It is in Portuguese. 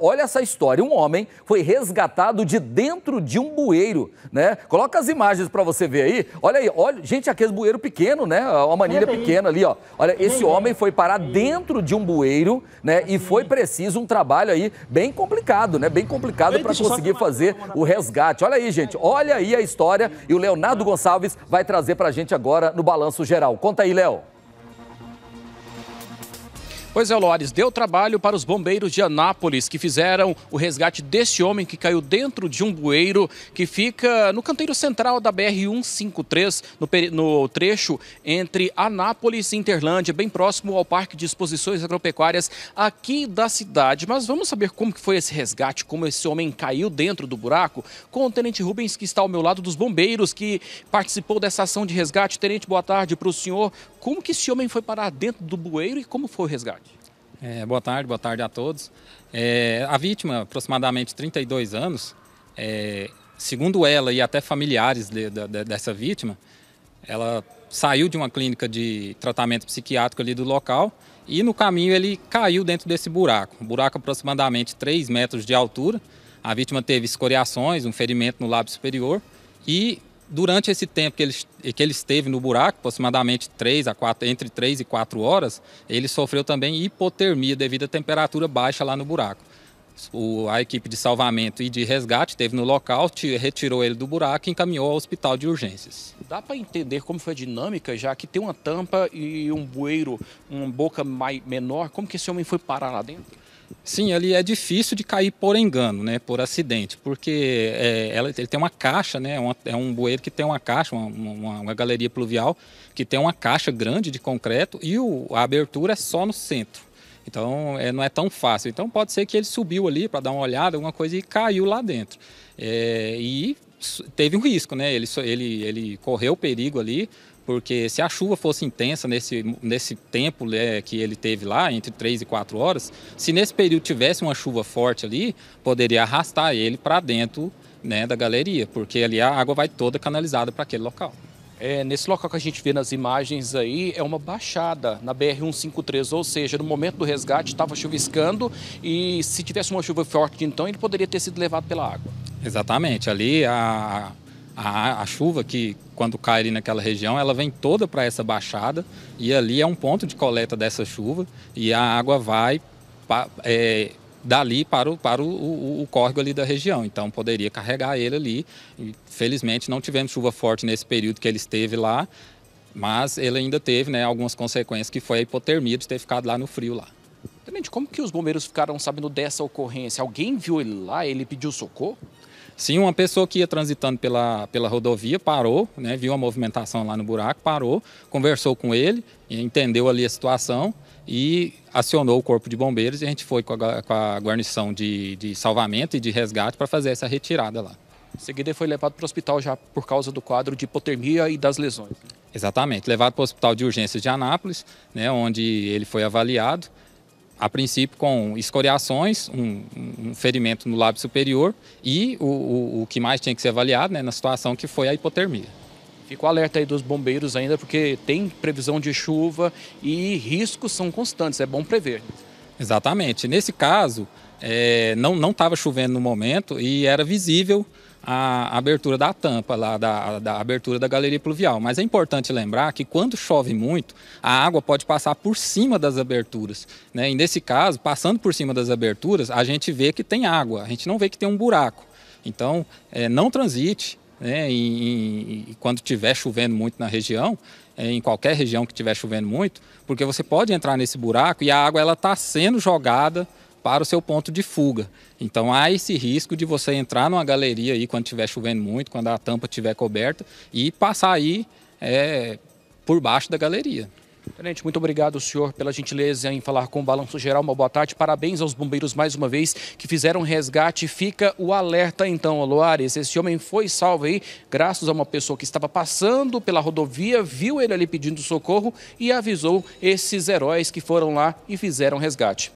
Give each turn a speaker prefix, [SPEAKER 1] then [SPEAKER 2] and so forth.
[SPEAKER 1] Olha essa história. Um homem foi resgatado de dentro de um bueiro, né? Coloca as imagens para você ver aí. Olha aí, olha, gente, aquele é bueiro pequeno, né? Uma manilha pequena ali, ó. Olha, esse homem foi parar dentro de um bueiro, né? E foi preciso um trabalho aí bem complicado, né? Bem complicado para conseguir fazer o resgate. Olha aí, gente. Olha aí a história e o Leonardo Gonçalves vai trazer para a gente agora no balanço geral. Conta aí, Léo. Pois é, Lores, deu trabalho para os bombeiros de Anápolis que fizeram o resgate deste homem que caiu dentro de um bueiro que fica no canteiro central da BR-153, no, no trecho entre Anápolis e Interlândia, bem próximo ao Parque de Exposições Agropecuárias aqui da cidade. Mas vamos saber como que foi esse resgate, como esse homem caiu dentro do buraco, com o Tenente Rubens, que está ao meu lado dos bombeiros, que participou dessa ação de resgate. Tenente, boa tarde para o senhor. Como que esse homem foi
[SPEAKER 2] parar dentro do bueiro e como foi o resgate? É, boa tarde, boa tarde a todos. É, a vítima, aproximadamente 32 anos, é, segundo ela e até familiares de, de, dessa vítima, ela saiu de uma clínica de tratamento psiquiátrico ali do local e no caminho ele caiu dentro desse buraco. Um buraco aproximadamente 3 metros de altura. A vítima teve escoriações, um ferimento no lábio superior e durante esse tempo que ele, que ele esteve no buraco, aproximadamente 3 a 4, entre 3 e 4 horas, ele sofreu também hipotermia devido à temperatura baixa lá no buraco. O, a equipe de salvamento e de resgate esteve no local, retirou ele do buraco e encaminhou ao hospital de urgências.
[SPEAKER 1] Dá para entender como foi a dinâmica, já que tem uma tampa e um bueiro, uma boca mais, menor, como que esse homem foi parar lá dentro?
[SPEAKER 2] Sim, ele é difícil de cair por engano, né, por acidente, porque é, ela, ele tem uma caixa, né, uma, é um bueiro que tem uma caixa, uma, uma, uma, galeria pluvial que tem uma caixa grande de concreto e o, a abertura é só no centro. Então é, não é tão fácil. Então pode ser que ele subiu ali para dar uma olhada, alguma coisa e caiu lá dentro. É, e teve um risco, né? Ele, ele, ele correu o perigo ali, porque se a chuva fosse intensa nesse, nesse tempo né, que ele teve lá, entre 3 e 4 horas, se nesse período tivesse uma chuva forte ali, poderia arrastar ele para dentro né, da galeria, porque ali a água vai toda canalizada para aquele local. É, nesse local que a gente vê nas imagens aí, é uma baixada
[SPEAKER 1] na BR-153, ou seja, no momento do resgate estava chuviscando e se tivesse uma chuva forte então, ele poderia ter sido levado pela água.
[SPEAKER 2] Exatamente, ali a, a, a, chuva que quando cai ali naquela região, ela vem toda para essa baixada e ali é um ponto de coleta dessa chuva e a água vai pa, é, dali para, o, para o, o, o, córrego ali da região. Então poderia carregar ele ali. Felizmente não tivemos chuva forte nesse período que ele esteve lá, mas ele ainda teve né, algumas consequências que foi a hipotermia de ter ficado lá no frio lá. como que os bombeiros ficaram sabendo dessa ocorrência? Alguém viu ele lá? Ele pediu socorro? Sim, uma pessoa que ia transitando pela, pela rodovia parou, né, viu a movimentação lá no buraco, parou, conversou com ele, entendeu ali a situação e acionou o corpo de bombeiros e a gente foi com a, com a guarnição de, de salvamento e de resgate para fazer essa retirada lá. Em seguida, foi levado para o hospital já por causa do quadro de hipotermia e das lesões. Né? Exatamente, levado para o hospital de urgência de Anápolis, né, onde ele foi avaliado a princípio com escoriações, um, um ferimento no lábio superior e o, o, o, que mais tinha que ser avaliado né, na situação que foi a hipotermia. Fico alerta aí dos bombeiros ainda, porque tem previsão de chuva e riscos são constantes, é bom prever. Exatamente. Nesse caso, é, não estava chovendo no momento e era visível a abertura da tampa, lá, da, da, abertura da galeria pluvial. Mas é importante lembrar que quando chove muito, a água pode passar por cima das aberturas. Né? E nesse caso, passando por cima das aberturas, a gente vê que tem água, a gente não vê que tem um buraco. Então, é, não transite. Né? E, e, e quando estiver chovendo muito na região, é, em qualquer região que estiver chovendo muito, porque você pode entrar nesse buraco e a água ela está sendo jogada para o seu ponto de fuga. Então há esse risco de você entrar numa galeria aí quando estiver chovendo muito, quando a tampa estiver coberta e passar aí é, por baixo da galeria.
[SPEAKER 1] Tenente, muito obrigado, senhor, pela gentileza em falar com o Balanço Geral. Uma boa tarde. Parabéns aos bombeiros mais uma vez que fizeram resgate. Fica o alerta, então, Luares. Esse homem foi salvo aí, graças a uma pessoa que estava passando pela rodovia, viu ele ali pedindo socorro e avisou esses heróis que foram lá e fizeram resgate.